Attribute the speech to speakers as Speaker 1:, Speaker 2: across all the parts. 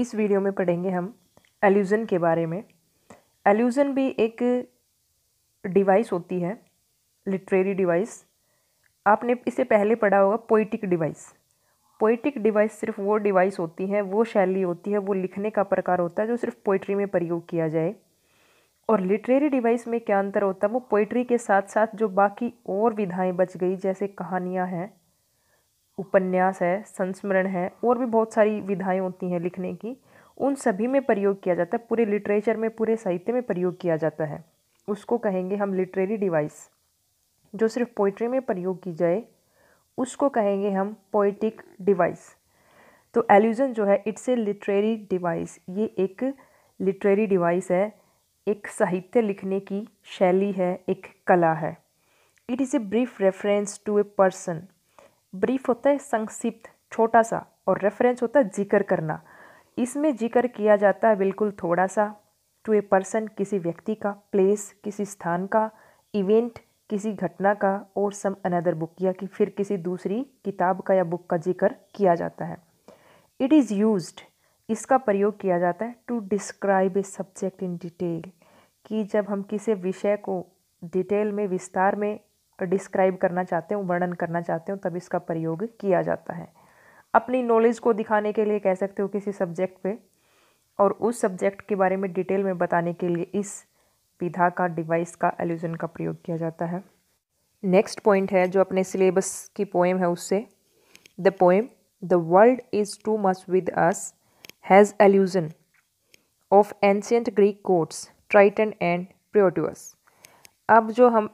Speaker 1: इस वीडियो में पढ़ेंगे हम एल्यूज़न के बारे में एल्यूज़न भी एक डिवाइस होती है लिटरेरी डिवाइस आपने इसे पहले पढ़ा होगा पोइटिक डिवाइस पोइटिक डिवाइस सिर्फ वो डिवाइस होती है वो शैली होती है वो लिखने का प्रकार होता है जो सिर्फ पोइट्री में प्रयोग किया जाए और लिटरेरी डिवाइस में क्या अंतर होता है वो पोइट्री के साथ साथ जो बाकी और विधाएं बच गई जैसे कहानियाँ हैं उपन्यास है संस्मरण है और भी बहुत सारी विधाएँ होती हैं लिखने की उन सभी में प्रयोग किया जाता है पूरे लिटरेचर में पूरे साहित्य में प्रयोग किया जाता है उसको कहेंगे हम लिटरेरी डिवाइस जो सिर्फ पोइट्री में प्रयोग की जाए उसको कहेंगे हम पोइटिक डिवाइस तो एल्यूजन जो है इट्स ए लिटरेरी डिवाइस ये एक लिटरेरी डिवाइस है एक साहित्य लिखने की शैली है एक कला है it is a brief reference to a person brief होता है संक्षिप्त छोटा सा और रेफरेंस होता है जिक्र करना इसमें जिक्र किया जाता है बिल्कुल थोड़ा सा टू ए पर्सन किसी व्यक्ति का प्लेस किसी स्थान का इवेंट किसी घटना का और सम अनदर बुक या कि फिर किसी दूसरी किताब का या बुक का जिक्र किया जाता है इट इज़ यूज इसका प्रयोग किया जाता है to describe a subject in detail कि जब हम किसी विषय को डिटेल में विस्तार में डिस्क्राइब करना चाहते हो वर्णन करना चाहते हो तब इसका प्रयोग किया जाता है अपनी नॉलेज को दिखाने के लिए कह सकते हो किसी सब्जेक्ट पे और उस सब्जेक्ट के बारे में डिटेल में बताने के लिए इस विधा का डिवाइस का एल्यूजन का प्रयोग किया जाता है नेक्स्ट पॉइंट है जो अपने सिलेबस की पोएम है उससे the poem the world is too much with us has allusion of ancient Greek gods Triton and Proteus अब जो हम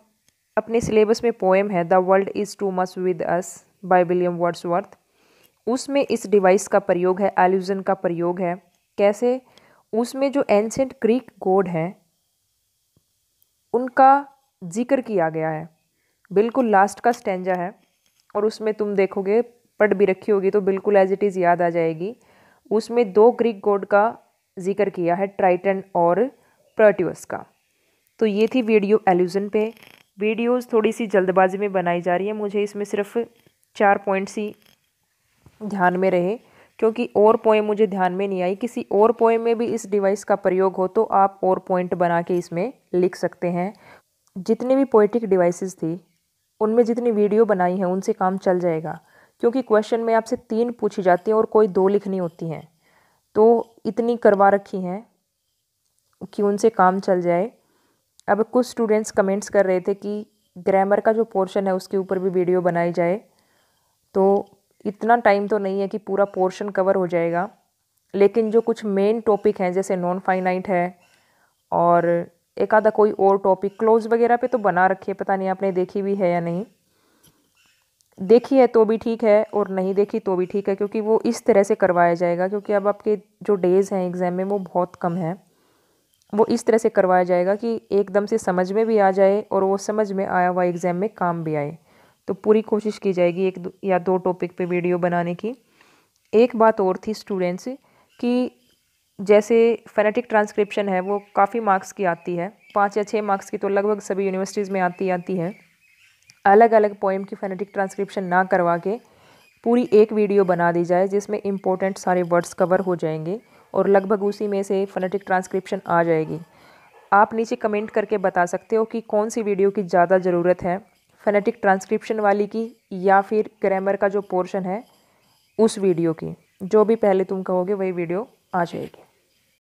Speaker 1: अपने सिलेबस में पोएम है the world is too much with us by William Wordsworth उसमें इस डिवाइस का प्रयोग है एल्यूजन का प्रयोग है कैसे उसमें जो एंशेंट ग्रीक गोड हैं उनका जिक्र किया गया है बिल्कुल लास्ट का स्टेंजा है और उसमें तुम देखोगे पढ़ भी रखी होगी तो बिल्कुल एज इट इज़ याद आ जाएगी उसमें दो ग्रीक गोड का जिक्र किया है ट्राइटन और प्रट्यूस का तो ये थी वीडियो एल्यूजन पे वीडियोस थोड़ी सी जल्दबाजी में बनाई जा रही है मुझे इसमें सिर्फ चार पॉइंट्स ही ध्यान में रहे क्योंकि और पोएम मुझे ध्यान में नहीं आई किसी और पोएम में भी इस डिवाइस का प्रयोग हो तो आप और पॉइंट बना के इसमें लिख सकते हैं जितने भी पोइटिक डिवाइसेस थी उनमें जितनी वीडियो बनाई है उनसे काम चल जाएगा क्योंकि क्वेश्चन में आपसे तीन पूछी जाती हैं और कोई दो लिखनी होती हैं तो इतनी करवा रखी हैं कि उनसे काम चल जाए अब कुछ स्टूडेंट्स कमेंट्स कर रहे थे कि ग्रामर का जो पोर्शन है उसके ऊपर भी वीडियो बनाई जाए तो इतना टाइम तो नहीं है कि पूरा पोर्शन कवर हो जाएगा लेकिन जो कुछ मेन टॉपिक हैं जैसे नॉन फाइनाइट है और एक आधा कोई और टॉपिक क्लोज वगैरह पे तो बना रखे पता नहीं आपने देखी भी है या नहीं देखी है तो भी ठीक है और नहीं देखी तो भी ठीक है क्योंकि वो इस तरह से करवाया जाएगा क्योंकि अब आपके जो डेज़ हैं एग्ज़ाम में वो बहुत कम है वो इस तरह से करवाया जाएगा कि एकदम से समझ में भी आ जाए और वो समझ में आया हुआ एग्ज़ाम में काम भी आए तो पूरी कोशिश की जाएगी एक दो या दो टॉपिक पे वीडियो बनाने की एक बात और थी स्टूडेंट्स कि जैसे फेनेटिक ट्रांसक्रिप्शन है वो काफ़ी मार्क्स की आती है पाँच या छः मार्क्स की तो लगभग सभी यूनिवर्सिटीज़ में आती आती है अलग अलग पोएम की फेनेटिक ट्रांसक्रिप्शन ना करवा के पूरी एक वीडियो बना दी जाए जिसमें इम्पोर्टेंट सारे वर्ड्स कवर हो जाएंगे और लगभग उसी में से फनेटिक ट्रांसक्रिप्शन आ जाएगी आप नीचे कमेंट करके बता सकते हो कि कौन सी वीडियो की ज़्यादा ज़रूरत है फनेटिक ट्रांसक्रिप्शन वाली की या फिर ग्रामर का जो पोर्शन है उस वीडियो की जो भी पहले तुम कहोगे वही वीडियो आ जाएगी